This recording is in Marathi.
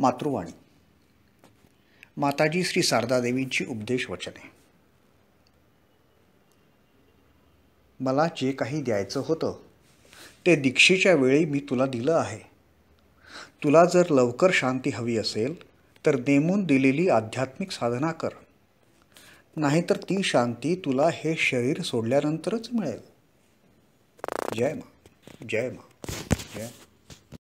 मातृवाणी माताजी श्री शारदादेवींची उपदेश वचने मला जे काही द्यायचं होतं ते दीक्षेच्या वेळी मी तुला दिलं आहे तुला जर लवकर शांती हवी असेल तर नेमून दिलेली आध्यात्मिक साधना कर नाहीतर ती शांती तुला हे शरीर सोडल्यानंतरच मिळेल जय मा जय मा जय